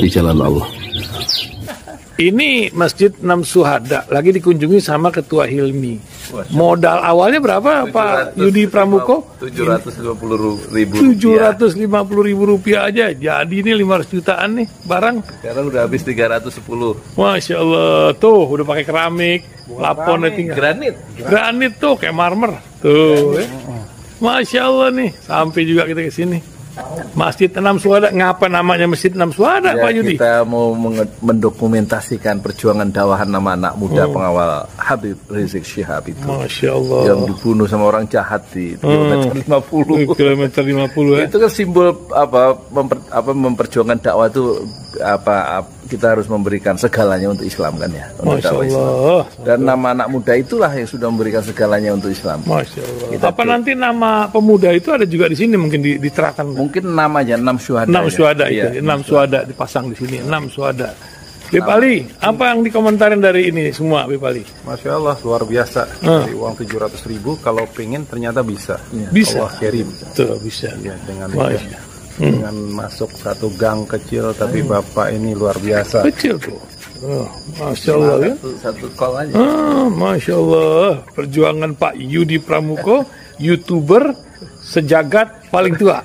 di jalan Allah. Ini Masjid Nam Suhada lagi dikunjungi sama Ketua Hilmi. Modal awalnya berapa 700, Pak Yudi Pramuko? 750 ribu rupiah. 750 ribu rupiah aja. Jadi ini 500 jutaan nih barang. Sekarang udah habis 310. Masya Allah. Tuh udah pakai keramik. Bukan lapon tinggal. Granit. Granit tuh kayak marmer. Tuh. Ya. Masya Allah nih. Sampai juga kita ke sini. Masjid Enam Suara, ngapa namanya Masjid Enam Suara ya, Pak Yudi? Kita mau mendokumentasikan perjuangan dakwah nama anak muda hmm. pengawal Habib Rizik Syihab itu. Masya Allah. Yang dibunuh sama orang jahat di hmm. kilometer 50. Kilometer 50 ya. Eh? itu kan simbol apa, memper, apa memperjuangkan dakwah itu apa, apa kita harus memberikan segalanya untuk Islam kan ya untuk Masya Allah. Islam. dan nama anak muda itulah yang sudah memberikan segalanya untuk Islam Masya Allah. Kita apa nanti nama pemuda itu ada juga di sini mungkin diterakan? mungkin namanya enam syuhada enam syuhada iya, ya. enam syuhada dipasang di sini enam syuhada Bib Ali, apa yang dikomentarin dari ini semua, Bib Ali? Masya Allah, luar biasa. Dari uang 700 ribu, kalau pengen ternyata bisa. Bisa. Allah kirim. Tuh bisa. Ya, dengan Masya hmm. dengan masuk satu gang kecil tapi hmm. bapak ini luar biasa kecil tuh ah, Masya Allah ya. Satu, satu aja. Ah, Masya Allah. Perjuangan Pak Yudi Pramuko, YouTuber sejagat paling tua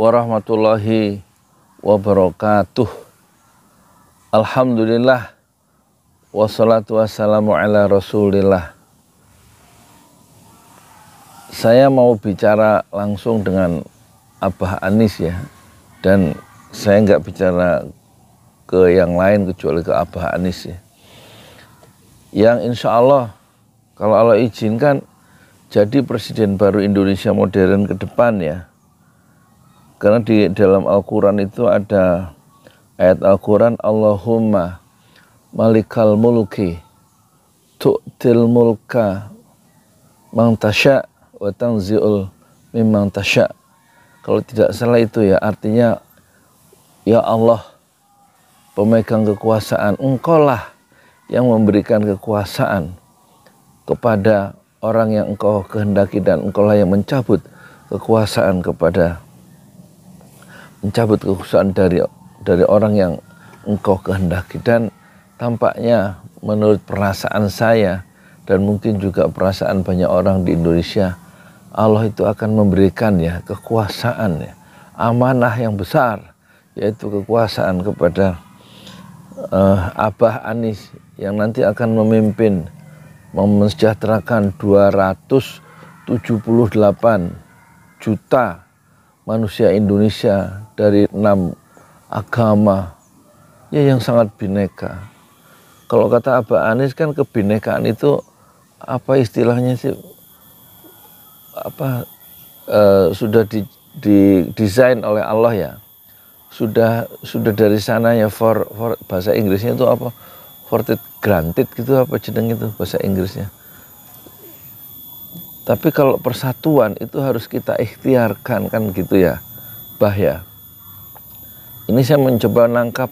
warahmatullahi wabarakatuh. Alhamdulillah wassalatu wassalamu ala Rasulillah. Saya mau bicara langsung dengan Abah Anis ya. Dan saya nggak bicara ke yang lain kecuali ke Abah Anis ya. Yang insya Allah kalau Allah izinkan jadi presiden baru Indonesia modern ke depan ya karena di dalam Al-Quran itu ada ayat Al-Quran Allahumma malikal mulki tu'til mulka mang tasya wa tanzi'ul mimang tasya. Kalau tidak salah itu ya artinya ya Allah pemegang kekuasaan engkau lah yang memberikan kekuasaan kepada orang yang engkau kehendaki dan engkau lah yang mencabut kekuasaan kepada mencabut kekuasaan dari dari orang yang engkau kehendaki dan tampaknya menurut perasaan saya dan mungkin juga perasaan banyak orang di Indonesia Allah itu akan memberikan ya kekuasaan ya amanah yang besar yaitu kekuasaan kepada uh, Abah Anis yang nanti akan memimpin memesejahterakan 278 juta manusia Indonesia dari enam agama ya yang sangat bineka. Kalau kata Abah Anies kan kebinekaan itu apa istilahnya sih apa e, sudah di, di desain oleh Allah ya sudah sudah dari sana ya for, for bahasa Inggrisnya itu apa it granted gitu apa jeneng itu bahasa Inggrisnya tapi kalau persatuan itu harus kita ikhtiarkan kan gitu ya bah ya ini saya mencoba nangkap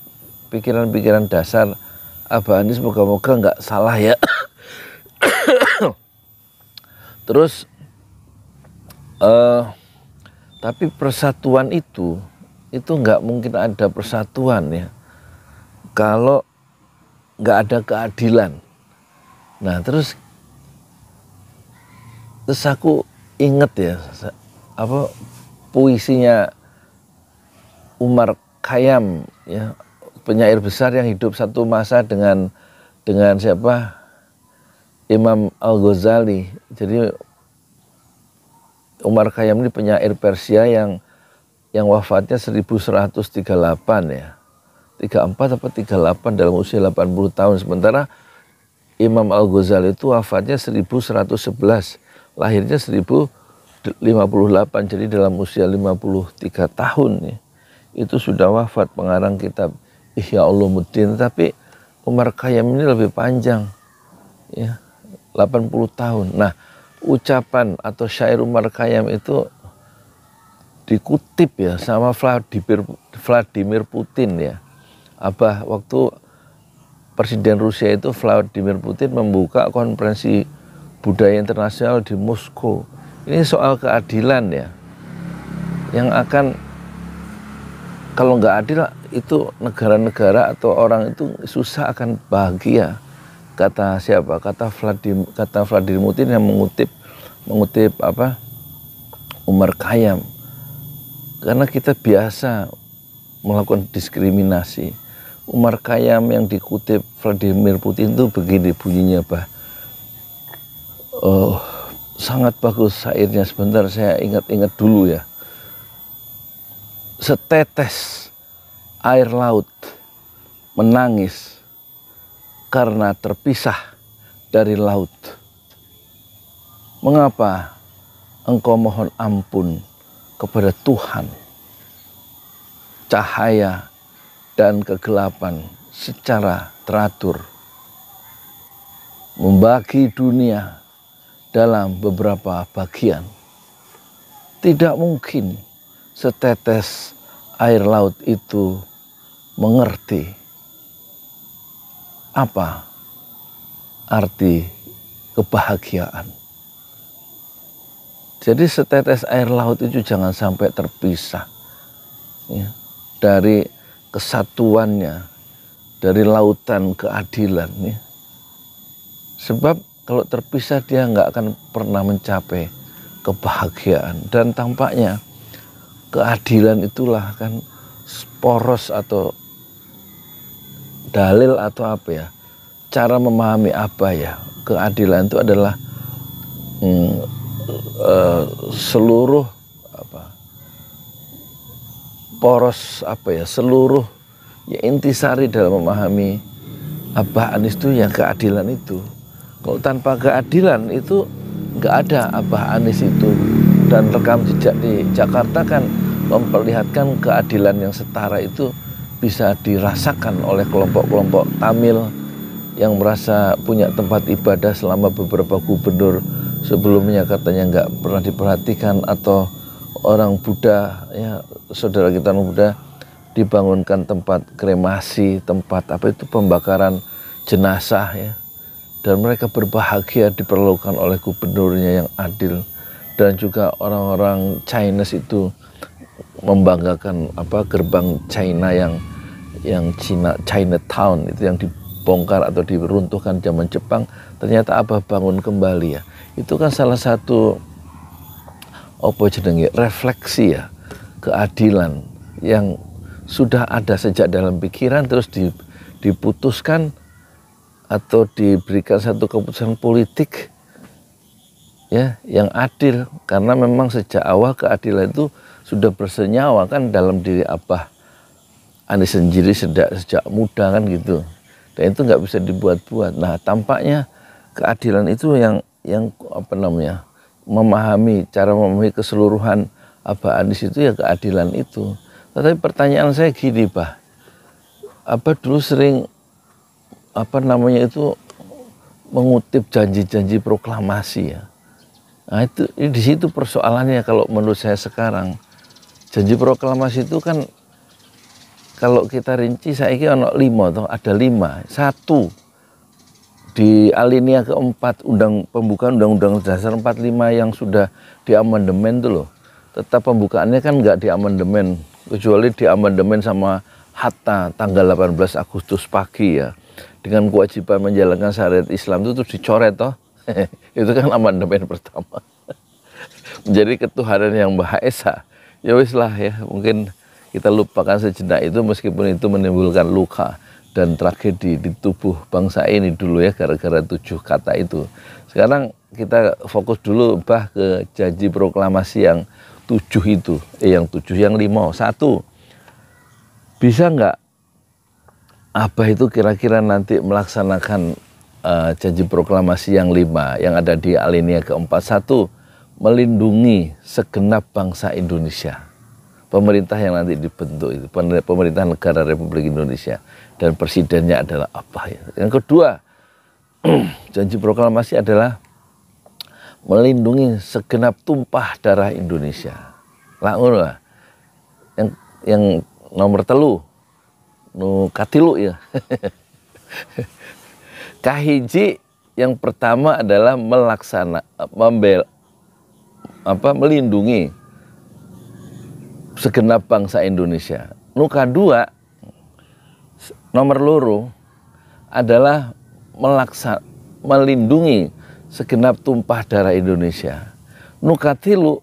pikiran-pikiran dasar Abah Anies moga-moga nggak salah ya. Terus uh, tapi persatuan itu itu nggak mungkin ada persatuan ya kalau nggak ada keadilan. Nah terus terus aku inget ya apa puisinya Umar Kayam, ya penyair besar yang hidup satu masa dengan dengan siapa Imam Al Ghazali jadi Umar Khayyam ini penyair Persia yang yang wafatnya 1138 ya 34 atau 38 dalam usia 80 tahun sementara Imam Al Ghazali itu wafatnya 1111 lahirnya 1058 jadi dalam usia 53 tahun ya itu sudah wafat pengarang kitab Ihya Ulumuddin tapi Umar Khayyam ini lebih panjang ya 80 tahun. Nah, ucapan atau syair Umar Khayyam itu dikutip ya sama Vladimir Vladimir Putin ya. Apa waktu Presiden Rusia itu Vladimir Putin membuka konferensi budaya internasional di Moskow. Ini soal keadilan ya. Yang akan kalau nggak adil itu negara-negara atau orang itu susah akan bahagia kata siapa kata Vladimir kata Vladimir Putin yang mengutip mengutip apa Umar Kayam karena kita biasa melakukan diskriminasi Umar Kayam yang dikutip Vladimir Putin itu begini bunyinya bah oh, sangat bagus sairnya sebentar saya ingat-ingat dulu ya setetes air laut menangis karena terpisah dari laut. Mengapa engkau mohon ampun kepada Tuhan? Cahaya dan kegelapan secara teratur membagi dunia dalam beberapa bagian. Tidak mungkin setetes air laut itu mengerti apa arti kebahagiaan. Jadi setetes air laut itu jangan sampai terpisah ya, dari kesatuannya, dari lautan keadilan. Ya. Sebab kalau terpisah dia nggak akan pernah mencapai kebahagiaan. Dan tampaknya keadilan itulah kan poros atau dalil atau apa ya cara memahami apa ya keadilan itu adalah mm, uh, seluruh apa poros apa ya seluruh ya intisari dalam memahami apa anis itu yang keadilan itu kalau tanpa keadilan itu nggak ada apa anis itu dan rekam jejak di Jakarta kan memperlihatkan keadilan yang setara itu bisa dirasakan oleh kelompok-kelompok Tamil yang merasa punya tempat ibadah selama beberapa gubernur sebelumnya katanya nggak pernah diperhatikan atau orang Buddha ya saudara kita orang Buddha dibangunkan tempat kremasi tempat apa itu pembakaran jenazah ya dan mereka berbahagia diperlukan oleh gubernurnya yang adil dan juga orang-orang Chinese itu membanggakan apa gerbang China yang yang China Chinatown itu yang dibongkar atau diruntuhkan zaman Jepang ternyata apa bangun kembali ya itu kan salah satu apa jenenge refleksi ya keadilan yang sudah ada sejak dalam pikiran terus diputuskan atau diberikan satu keputusan politik ya yang adil karena memang sejak awal keadilan itu sudah bersenyawa kan dalam diri Abah Anies sendiri sejak sejak muda kan gitu dan itu nggak bisa dibuat-buat nah tampaknya keadilan itu yang yang apa namanya memahami cara memahami keseluruhan Abah Anies itu ya keadilan itu Tapi pertanyaan saya gini Bah apa dulu sering apa namanya itu mengutip janji-janji proklamasi ya Nah, itu di situ persoalannya kalau menurut saya sekarang. Janji proklamasi itu kan kalau kita rinci saya kira ono lima toh ada lima satu di alinea keempat undang pembukaan undang-undang dasar empat lima yang sudah diamandemen tuh loh tetap pembukaannya kan nggak diamandemen kecuali diamandemen sama Hatta tanggal 18 Agustus pagi ya dengan kewajiban menjalankan syariat Islam itu terus dicoret toh itu kan amandemen pertama. Menjadi ketuhanan yang Maha Esa. Ya wis lah ya, mungkin kita lupakan sejenak itu meskipun itu menimbulkan luka dan tragedi di tubuh bangsa ini dulu ya gara-gara tujuh kata itu. Sekarang kita fokus dulu bah ke janji proklamasi yang tujuh itu, eh yang tujuh, yang lima. Satu, bisa nggak apa itu kira-kira nanti melaksanakan uh, janji proklamasi yang lima yang ada di alinea keempat satu melindungi segenap bangsa Indonesia pemerintah yang nanti dibentuk itu pemerintah negara Republik Indonesia dan presidennya adalah apa ya yang kedua janji proklamasi adalah melindungi segenap tumpah darah Indonesia lah yang yang nomor telu nu katilu ya Kahiji yang pertama adalah melaksana membel apa melindungi segenap bangsa Indonesia. Nuka dua nomor luru adalah melaksa, melindungi segenap tumpah darah Indonesia. Nuka tilu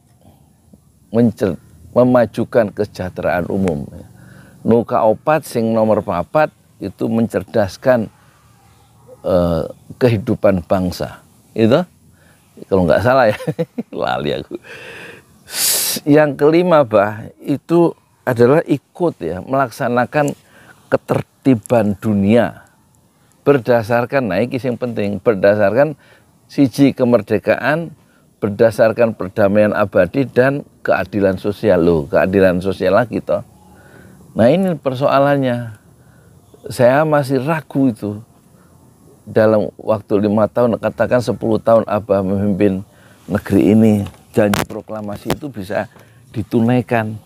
mencer, memajukan kesejahteraan umum. Nuka opat sing nomor papat itu mencerdaskan uh, kehidupan bangsa. Itu kalau nggak salah ya, lali aku. Yang kelima bah itu adalah ikut ya melaksanakan ketertiban dunia berdasarkan naik yang penting berdasarkan siji kemerdekaan berdasarkan perdamaian abadi dan keadilan sosial loh keadilan sosial lagi toh nah ini persoalannya saya masih ragu itu dalam waktu lima tahun, katakan sepuluh tahun Abah memimpin negeri ini, janji proklamasi itu bisa ditunaikan.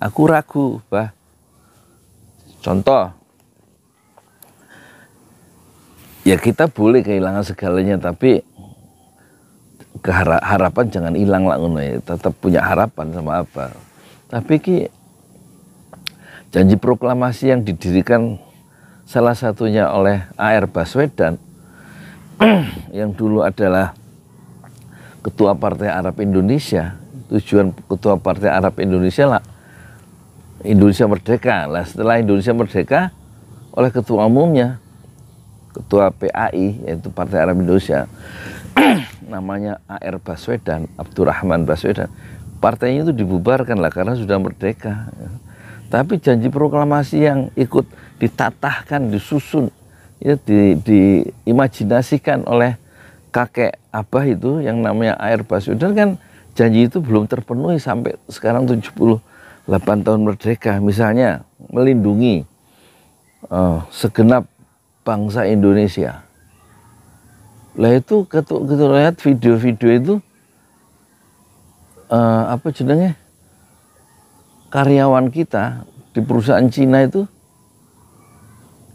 Aku ragu, Bah. Contoh, ya kita boleh kehilangan segalanya, tapi keharapan jangan hilang lah, ya. tetap punya harapan sama apa. Tapi ki janji proklamasi yang didirikan salah satunya oleh AR Baswedan yang dulu adalah ketua Partai Arab Indonesia. Tujuan ketua Partai Arab Indonesia lah Indonesia merdeka. Lah setelah Indonesia merdeka oleh ketua umumnya ketua PAI yaitu Partai Arab Indonesia namanya AR Baswedan Abdurrahman Baswedan partainya itu dibubarkan lah karena sudah merdeka tapi janji proklamasi yang ikut ditatahkan, disusun, ya di, diimajinasikan oleh kakek abah itu yang namanya Air basudan kan janji itu belum terpenuhi sampai sekarang 78 tahun merdeka misalnya melindungi uh, segenap bangsa Indonesia lah itu ketuk ketuk lihat video-video itu uh, apa jenenge karyawan kita di perusahaan Cina itu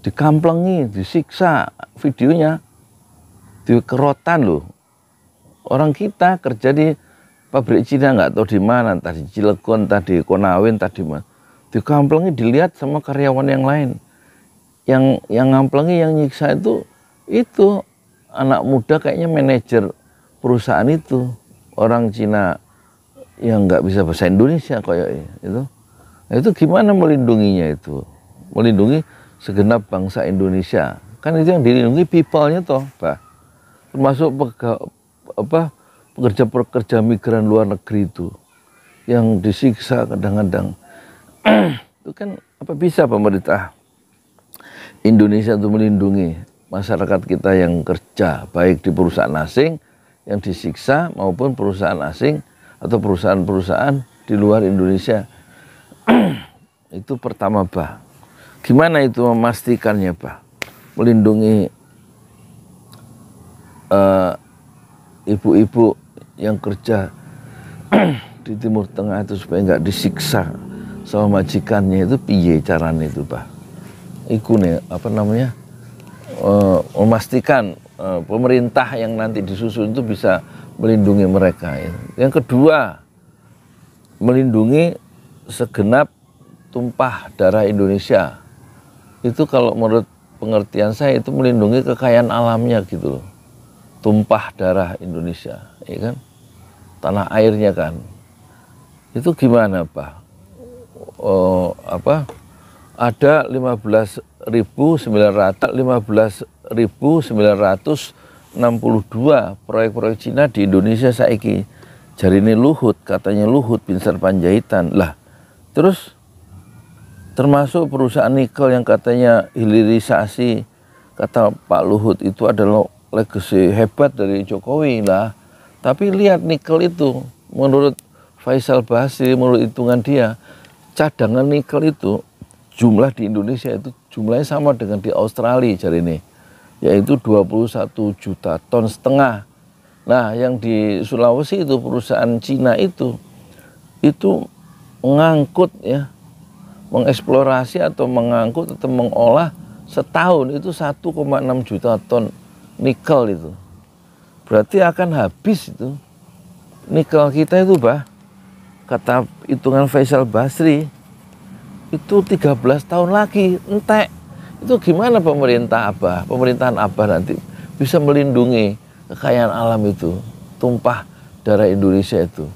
dikamplengi, disiksa videonya, di kerotan loh. Orang kita kerja di pabrik Cina nggak tahu di mana, tadi Cilegon, tadi Konawin, tadi mana. Dikamplengi dilihat sama karyawan yang lain. Yang yang ngamplengi, yang nyiksa itu itu anak muda kayaknya manajer perusahaan itu orang Cina yang nggak bisa bahasa Indonesia kayak itu. Nah, itu gimana melindunginya itu? Melindungi segenap bangsa Indonesia. Kan itu yang dilindungi people-nya toh, Pak. Termasuk pega, apa pekerja-pekerja migran luar negeri itu yang disiksa kadang-kadang. itu kan apa bisa pemerintah Indonesia untuk melindungi masyarakat kita yang kerja baik di perusahaan asing yang disiksa maupun perusahaan asing atau perusahaan-perusahaan di luar Indonesia itu pertama bah Gimana itu memastikannya, Pak? Melindungi eh, ibu-ibu uh, yang kerja di Timur Tengah itu supaya nggak disiksa sama majikannya itu piye caranya itu, Pak? Iku nih, apa namanya? Uh, memastikan uh, pemerintah yang nanti disusun itu bisa melindungi mereka. Ya. Yang kedua, melindungi segenap tumpah darah Indonesia itu kalau menurut pengertian saya itu melindungi kekayaan alamnya gitu loh. Tumpah darah Indonesia, ya kan? Tanah airnya kan. Itu gimana, Pak? Oh, apa? Ada 15.900 15.962 proyek-proyek Cina di Indonesia saiki. Jarine ini Luhut, katanya Luhut Pinsar Panjaitan. Lah, terus Termasuk perusahaan nikel yang katanya hilirisasi, kata Pak Luhut itu adalah legacy hebat dari Jokowi lah. Tapi lihat nikel itu, menurut Faisal Basri, menurut hitungan dia, cadangan nikel itu jumlah di Indonesia itu jumlahnya sama dengan di Australia cari ini, yaitu 21 juta ton setengah. Nah, yang di Sulawesi itu perusahaan Cina itu itu mengangkut ya mengeksplorasi atau mengangkut atau mengolah setahun itu 1,6 juta ton nikel itu. Berarti akan habis itu. Nikel kita itu bah, kata hitungan Faisal Basri, itu 13 tahun lagi, entek. Itu gimana pemerintah Abah, pemerintahan Abah nanti bisa melindungi kekayaan alam itu, tumpah darah Indonesia itu.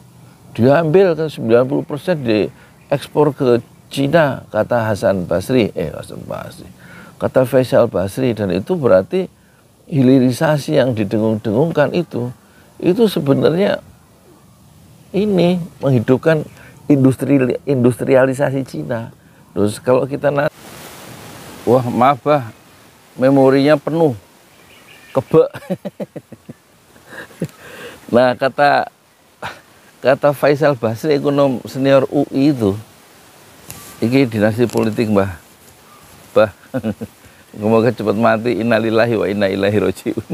Diambil ke 90% diekspor ke Cina kata Hasan Basri eh Hasan Basri kata Faisal Basri dan itu berarti hilirisasi yang didengung-dengungkan itu itu sebenarnya ini menghidupkan industri industrialisasi Cina terus kalau kita wah maaf bah memorinya penuh kebek nah kata kata Faisal Basri ekonom senior UI itu iki dinasti politik mbah mbah semoga cepat mati innalillahi wa inna ilaihi rojiun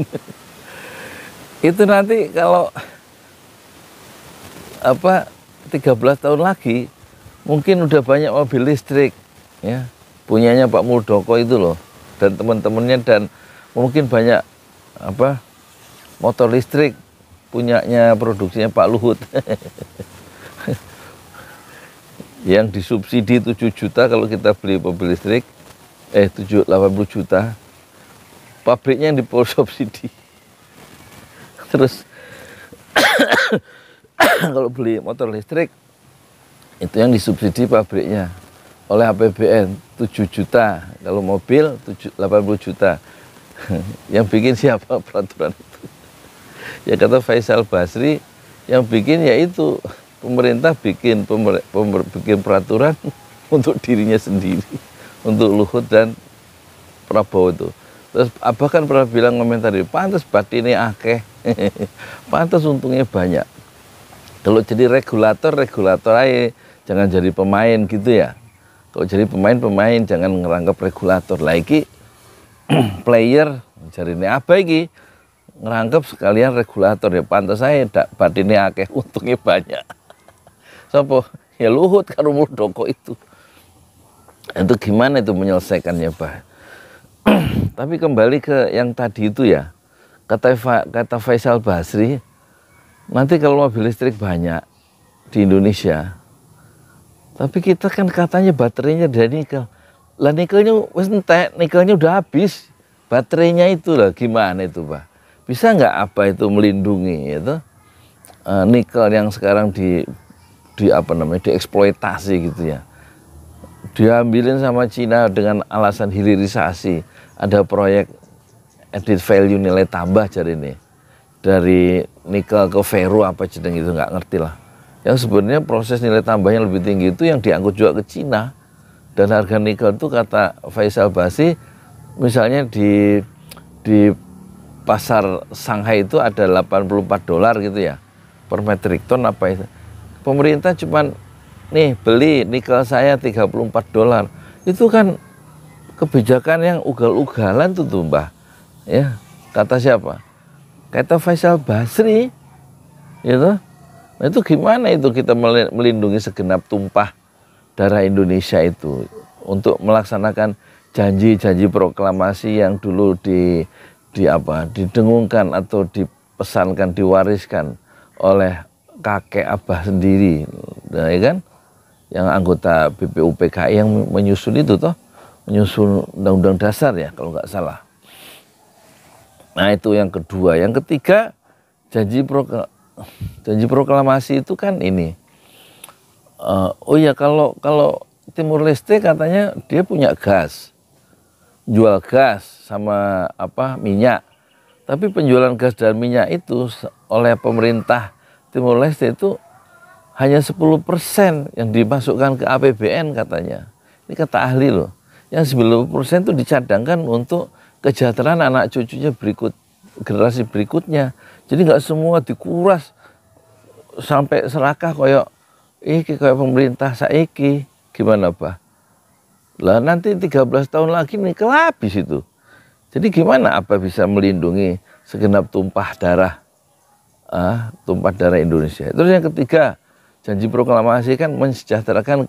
itu nanti kalau apa 13 tahun lagi mungkin udah banyak mobil listrik ya punyanya Pak Muldoko itu loh dan teman-temannya dan mungkin banyak apa motor listrik punyanya produksinya Pak Luhut yang disubsidi 7 juta kalau kita beli mobil listrik eh 7 80 juta pabriknya yang subsidi terus kalau beli motor listrik itu yang disubsidi pabriknya oleh APBN 7 juta kalau mobil 7, 80 juta yang bikin siapa peraturan itu ya kata Faisal Basri yang bikin yaitu itu pemerintah bikin pemer, pemer, bikin peraturan untuk dirinya sendiri, untuk Luhut dan Prabowo itu. Terus apa kan pernah bilang komentar itu pantas batinnya akeh, pantas untungnya banyak. Kalau jadi regulator, regulator aja, jangan jadi pemain gitu ya. Kalau jadi pemain-pemain, jangan ngerangkap regulator. lagi player, jadi ini apa iki? Ngerangkap sekalian regulator ya, pantas saya tidak batinnya akeh, untungnya banyak. Sopo? Ya Luhut karo Muldoko itu. Itu gimana itu menyelesaikannya, Pak? Tapi kembali ke yang tadi itu ya. Kata Fa, kata Faisal Basri, nanti kalau mobil listrik banyak di Indonesia, tapi kita kan katanya baterainya dari nikel. Lah nikelnya wis entek, nikelnya udah habis. Baterainya itu lah gimana itu, Pak? Bisa nggak apa itu melindungi itu? Ya uh, eh, nikel yang sekarang di di apa namanya dieksploitasi gitu ya diambilin sama Cina dengan alasan hilirisasi ada proyek edit value nilai tambah jadi ini dari nikel ke ferro apa jeneng itu nggak ngerti lah yang sebenarnya proses nilai tambahnya lebih tinggi itu yang diangkut juga ke Cina dan harga nikel itu kata Faisal Basi misalnya di di pasar Shanghai itu ada 84 dolar gitu ya per metric ton apa itu pemerintah cuma nih beli nikel saya 34 dolar. Itu kan kebijakan yang ugal-ugalan tuh tuh Ya, kata siapa? Kata Faisal Basri. Gitu. Nah, itu gimana itu kita melindungi segenap tumpah darah Indonesia itu untuk melaksanakan janji-janji proklamasi yang dulu di di apa didengungkan atau dipesankan diwariskan oleh kakek abah sendiri, nah, ya kan? Yang anggota BPUPKI yang menyusun itu toh, menyusun undang-undang dasar ya kalau nggak salah. Nah itu yang kedua, yang ketiga janji proklamasi, janji proklamasi itu kan ini. Uh, oh ya kalau kalau Timur Leste katanya dia punya gas, jual gas sama apa minyak. Tapi penjualan gas dan minyak itu oleh pemerintah Timor Leste itu hanya 10% yang dimasukkan ke APBN katanya. Ini kata ahli loh. Yang 90% itu dicadangkan untuk kejahatan anak cucunya berikut generasi berikutnya. Jadi nggak semua dikuras sampai serakah koyok iki koyok pemerintah saiki gimana pak? Lah nanti 13 tahun lagi nih kelabis itu. Jadi gimana apa bisa melindungi segenap tumpah darah ah, tumpah darah Indonesia. Terus yang ketiga, janji proklamasi kan mensejahterakan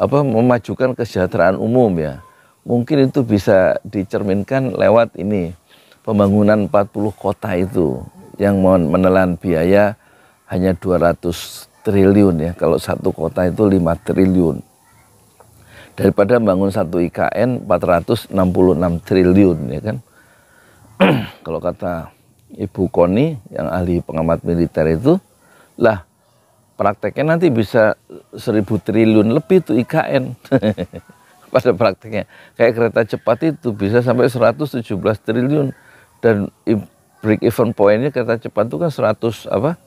apa memajukan kesejahteraan umum ya. Mungkin itu bisa dicerminkan lewat ini pembangunan 40 kota itu yang menelan biaya hanya 200 triliun ya. Kalau satu kota itu 5 triliun. Daripada bangun satu IKN 466 triliun ya kan. Kalau kata Ibu Koni yang ahli pengamat militer itu lah prakteknya nanti bisa seribu triliun lebih tuh IKN pada prakteknya kayak kereta cepat itu bisa sampai 117 triliun dan break even pointnya kereta cepat itu kan 100 apa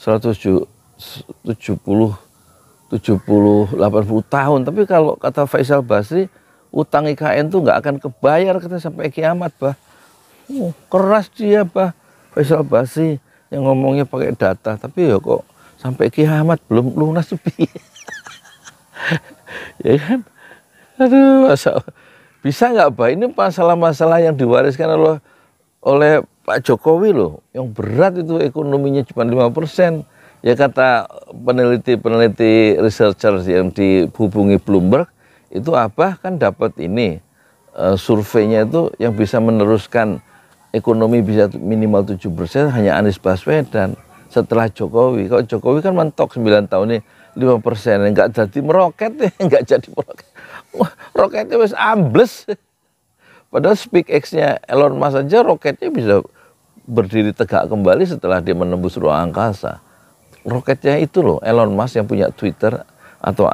170 70 80 tahun tapi kalau kata Faisal Basri utang IKN tuh nggak akan kebayar kata sampai kiamat bah oh, keras dia bah Faisal Basri yang ngomongnya pakai data, tapi ya kok sampai kiamat belum lunas sepi ya kan? Aduh, masa bisa nggak Pak? Ini masalah-masalah yang diwariskan oleh oleh Pak Jokowi loh, yang berat itu ekonominya cuma 5 persen. Ya kata peneliti-peneliti researcher yang dihubungi Bloomberg, itu apa kan dapat ini uh, surveinya itu yang bisa meneruskan ekonomi bisa minimal 7% hanya Anies Baswedan setelah Jokowi. Kalau Jokowi kan mentok 9 tahun ini 5 persen, nggak jadi meroket ya, nggak jadi meroket. Wah, roketnya wes ambles. Padahal SpaceX-nya Elon Musk aja roketnya bisa berdiri tegak kembali setelah dia menembus ruang angkasa. Roketnya itu loh, Elon Musk yang punya Twitter atau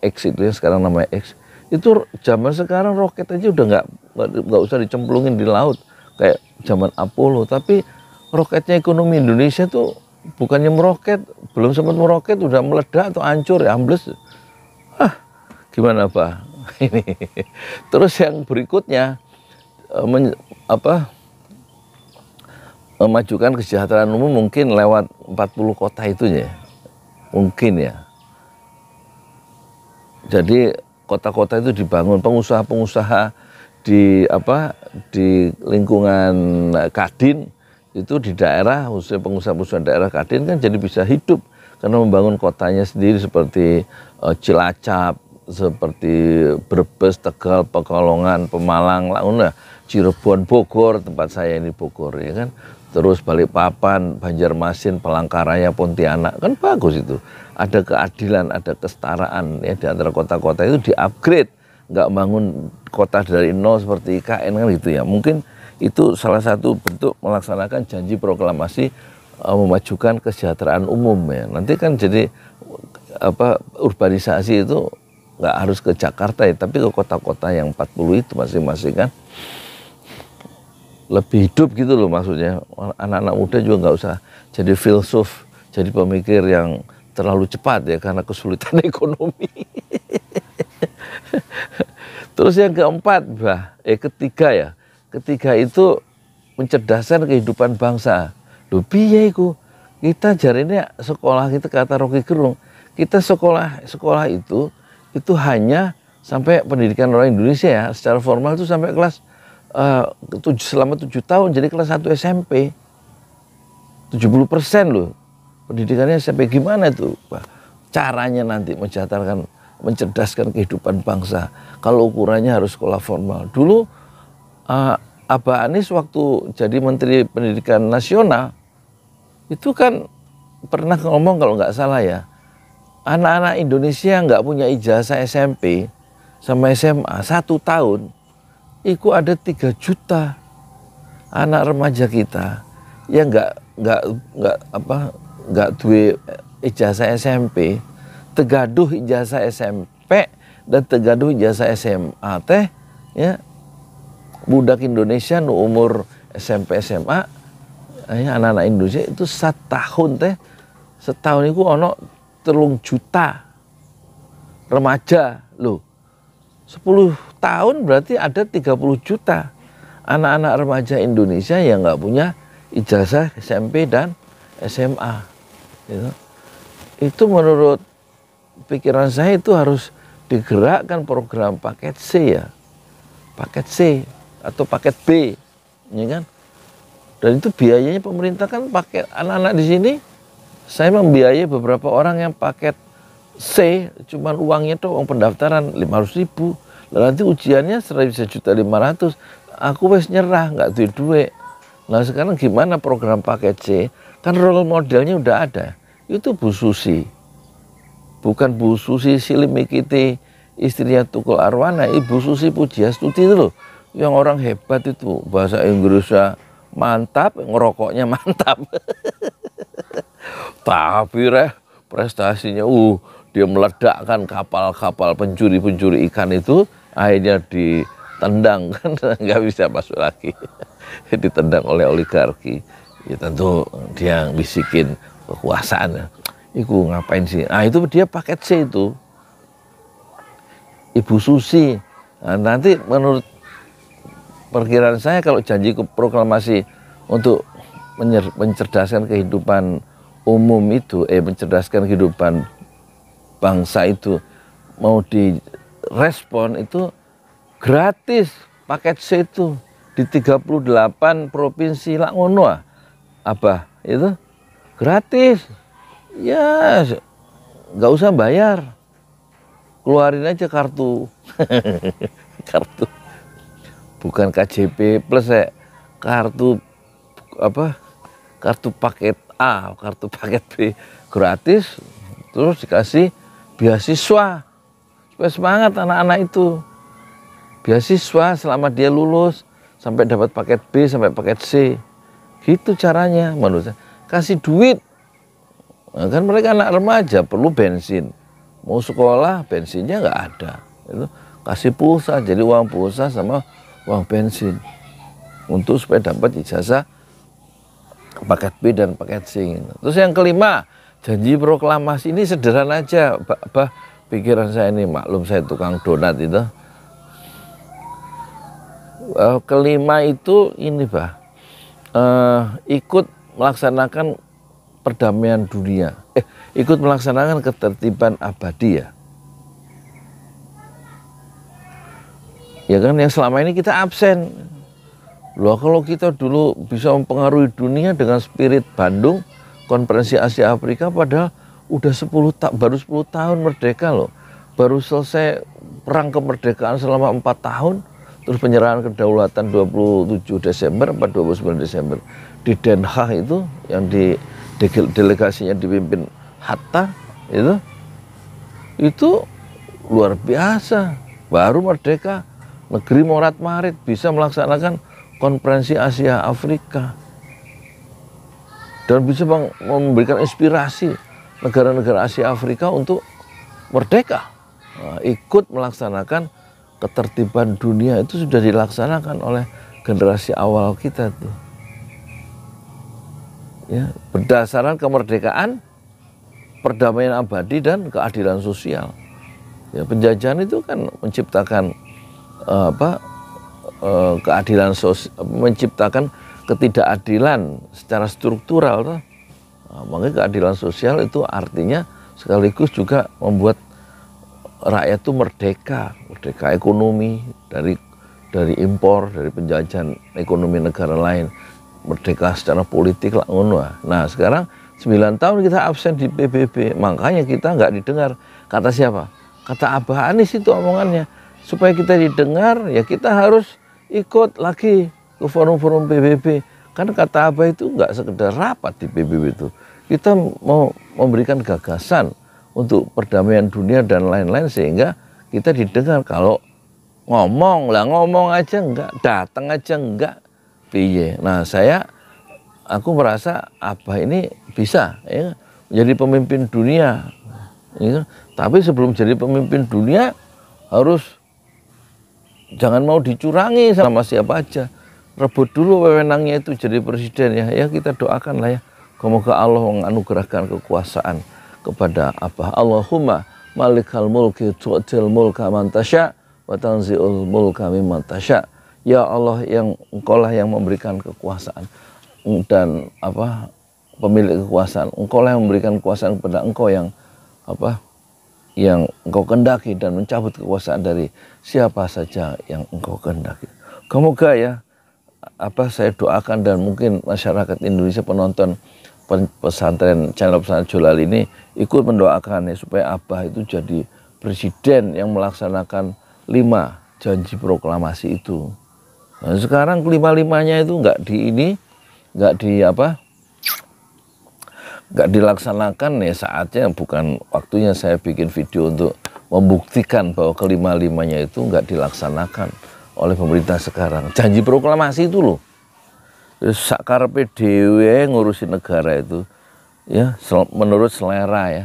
X itu yang sekarang namanya X. Itu zaman sekarang roket aja udah nggak nggak usah dicemplungin di laut kayak zaman Apollo tapi roketnya ekonomi Indonesia tuh bukannya meroket belum sempat meroket udah meledak atau hancur ya ambles ah gimana pak ini terus yang berikutnya e, men, apa memajukan kesejahteraan umum mungkin lewat 40 kota itu ya mungkin ya jadi kota-kota itu dibangun pengusaha-pengusaha di apa di lingkungan Kadin itu di daerah khususnya pengusaha-pengusaha daerah Kadin kan jadi bisa hidup karena membangun kotanya sendiri seperti uh, Cilacap, seperti Brebes, Tegal, Pekalongan, Pemalang, Launa, Cirebon, Bogor, tempat saya ini Bogor ya kan. Terus Balikpapan, Banjarmasin, pelangkaraya Pontianak kan bagus itu. Ada keadilan, ada kesetaraan ya di antara kota-kota itu di upgrade nggak bangun kota dari nol seperti IKN kan gitu ya. Mungkin itu salah satu bentuk melaksanakan janji proklamasi uh, memajukan kesejahteraan umum ya. Nanti kan jadi apa urbanisasi itu nggak harus ke Jakarta ya, tapi ke kota-kota yang 40 itu masing-masing kan lebih hidup gitu loh maksudnya. Anak-anak muda juga nggak usah jadi filsuf, jadi pemikir yang terlalu cepat ya karena kesulitan ekonomi. Terus yang keempat, bah, eh ketiga ya, ketiga itu mencerdaskan kehidupan bangsa. Lu piye iku? Kita jarine sekolah kita kata Rocky Gerung, kita sekolah sekolah itu itu hanya sampai pendidikan orang Indonesia ya, secara formal itu sampai kelas uh, eh, tujuh, selama tujuh tahun jadi kelas 1 SMP. 70% loh pendidikannya SMP gimana itu Pak? caranya nanti mencatatkan mencerdaskan kehidupan bangsa. Kalau ukurannya harus sekolah formal. Dulu uh, Abah Anies waktu jadi Menteri Pendidikan Nasional itu kan pernah ngomong kalau nggak salah ya, anak-anak Indonesia nggak punya ijazah SMP sama SMA satu tahun, itu ada tiga juta anak remaja kita yang nggak nggak nggak apa nggak duit ijazah SMP Tegaduh ijazah SMP dan Tegaduh ijazah SMA teh ya budak Indonesia nu umur SMP SMA ya, anak-anak Indonesia itu satu tahun teh setahun itu ono telung juta remaja lo, 10 tahun berarti ada 30 juta anak-anak remaja Indonesia yang nggak punya ijazah SMP dan SMA gitu. itu menurut pikiran saya itu harus digerakkan program paket C ya. Paket C atau paket B, ya kan? Dan itu biayanya pemerintah kan paket anak-anak di sini saya membiayai beberapa orang yang paket C cuman uangnya tuh uang pendaftaran 500 ribu lalu nanti ujiannya juta ratus, aku wes nyerah nggak duit duit nah sekarang gimana program paket C kan role modelnya udah ada itu Bu Susi bukan Bu Susi Silimikiti istrinya Tukul Arwana, Ibu Susi Pujiastuti itu loh. Yang orang hebat itu, bahasa Inggrisnya mantap, ngerokoknya mantap. Tapi reh, prestasinya uh dia meledakkan kapal-kapal pencuri-pencuri ikan itu akhirnya ditendang kan nggak bisa masuk lagi ditendang oleh oligarki ya tentu dia bisikin kekuasaannya. Iku ngapain sih? Nah itu dia paket C itu. Ibu Susi. Nah, nanti menurut perkiraan saya kalau janji proklamasi untuk mencerdaskan kehidupan umum itu, eh mencerdaskan kehidupan bangsa itu mau direspon itu gratis paket C itu di 38 provinsi lah Apa abah itu gratis ya nggak usah bayar keluarin aja kartu kartu bukan KJP plus ya kartu apa kartu paket A kartu paket B gratis terus dikasih beasiswa supaya semangat anak-anak itu beasiswa selama dia lulus sampai dapat paket B sampai paket C gitu caranya manusia kasih duit Nah, kan mereka anak remaja perlu bensin. Mau sekolah bensinnya nggak ada. Itu kasih pulsa jadi uang pulsa sama uang bensin untuk supaya dapat ijazah paket B dan paket C. Terus yang kelima janji proklamasi ini sederhana aja. Bah, pikiran saya ini maklum saya tukang donat itu. Eh, kelima itu ini bah eh, ikut melaksanakan perdamaian dunia. Eh, ikut melaksanakan ketertiban abadi ya. Ya kan yang selama ini kita absen. Loh kalau kita dulu bisa mempengaruhi dunia dengan spirit Bandung, konferensi Asia Afrika padahal udah 10 tak baru 10 tahun merdeka loh. Baru selesai perang kemerdekaan selama 4 tahun, terus penyerahan kedaulatan 27 Desember 29 Desember di Den Haag itu yang di delegasinya dipimpin Hatta itu itu luar biasa baru merdeka negeri morat marit bisa melaksanakan konferensi Asia Afrika dan bisa memberikan inspirasi negara-negara Asia Afrika untuk merdeka nah, ikut melaksanakan ketertiban dunia itu sudah dilaksanakan oleh generasi awal kita tuh ya, berdasarkan kemerdekaan, perdamaian abadi dan keadilan sosial. Ya, penjajahan itu kan menciptakan eh, apa eh, keadilan sosial, menciptakan ketidakadilan secara struktural. Nah, makanya keadilan sosial itu artinya sekaligus juga membuat rakyat itu merdeka, merdeka ekonomi dari dari impor, dari penjajahan ekonomi negara lain merdeka secara politik lah ngono ah. nah sekarang 9 tahun kita absen di PBB makanya kita nggak didengar kata siapa kata Abah Anies itu omongannya supaya kita didengar ya kita harus ikut lagi ke forum-forum PBB kan kata Abah itu nggak sekedar rapat di PBB itu kita mau memberikan gagasan untuk perdamaian dunia dan lain-lain sehingga kita didengar kalau ngomong lah ngomong aja enggak datang aja enggak piye. Nah, saya aku merasa apa ini bisa ya menjadi pemimpin dunia. Ya. Kan? Tapi sebelum jadi pemimpin dunia harus jangan mau dicurangi sama siapa aja. Rebut dulu wewenangnya itu jadi presiden ya. Ya kita doakan lah ya. Semoga Allah menganugerahkan kekuasaan kepada Abah. Allahumma malikal mulki tu'til mulka man wa tanzi'ul mulka mimman Ya Allah yang engkau lah yang memberikan kekuasaan dan apa pemilik kekuasaan. Engkau lah yang memberikan kekuasaan kepada engkau yang apa yang engkau kendaki dan mencabut kekuasaan dari siapa saja yang engkau kendaki. gak ya apa saya doakan dan mungkin masyarakat Indonesia penonton pesantren channel pesantren Jolal ini ikut mendoakan ya supaya Abah itu jadi presiden yang melaksanakan lima janji proklamasi itu. Nah, sekarang kelima limanya itu nggak di ini, nggak di apa, nggak dilaksanakan ya saatnya bukan waktunya saya bikin video untuk membuktikan bahwa kelima limanya itu nggak dilaksanakan oleh pemerintah sekarang. Janji proklamasi itu loh. Sakar PDW ngurusin negara itu ya menurut selera ya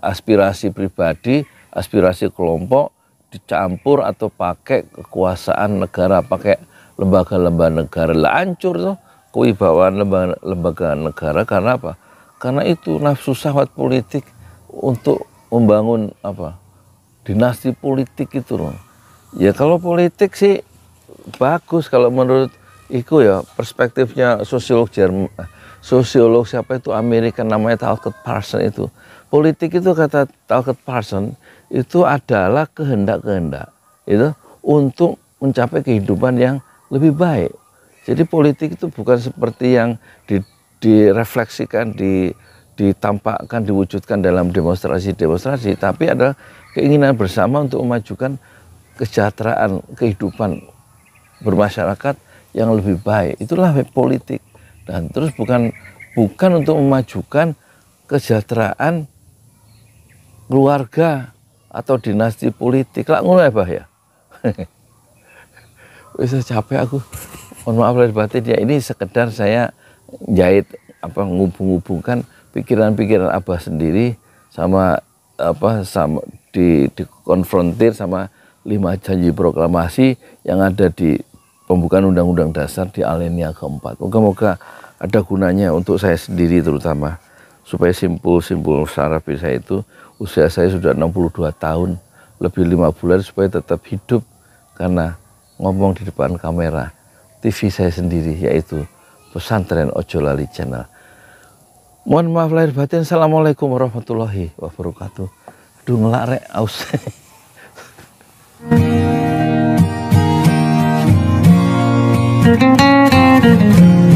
aspirasi pribadi, aspirasi kelompok dicampur atau pakai kekuasaan negara, pakai lembaga-lembaga negara lah hancur tuh kewibawaan lembaga, lembaga negara karena apa? Karena itu nafsu syahwat politik untuk membangun apa? dinasti politik itu loh. Ya kalau politik sih bagus kalau menurut Iku ya perspektifnya sosiolog Jerman, eh, sosiolog siapa itu Amerika namanya Talcott Parsons itu. Politik itu kata Talcott Parsons itu adalah kehendak-kehendak itu untuk mencapai kehidupan yang lebih baik. Jadi politik itu bukan seperti yang direfleksikan, ditampakkan, diwujudkan dalam demonstrasi-demonstrasi, tapi ada keinginan bersama untuk memajukan kesejahteraan kehidupan bermasyarakat yang lebih baik. Itulah politik. Dan terus bukan bukan untuk memajukan kesejahteraan keluarga atau dinasti politik. Lah ngono ya, Bah ya. bisa capek aku mohon maaf lahir batin ya ini sekedar saya jahit apa ngubung ngubungkan pikiran-pikiran abah sendiri sama apa sama di dikonfrontir sama lima janji proklamasi yang ada di pembukaan undang-undang dasar di alenia keempat. Moga-moga ada gunanya untuk saya sendiri terutama supaya simpul-simpul saraf saya itu usia saya sudah 62 tahun lebih lima bulan supaya tetap hidup karena ngomong di depan kamera TV saya sendiri yaitu Pesantren Ojo Lali Channel. Mohon maaf lahir batin. Assalamualaikum warahmatullahi wabarakatuh. Aduh ngelak rek aus. Thank you.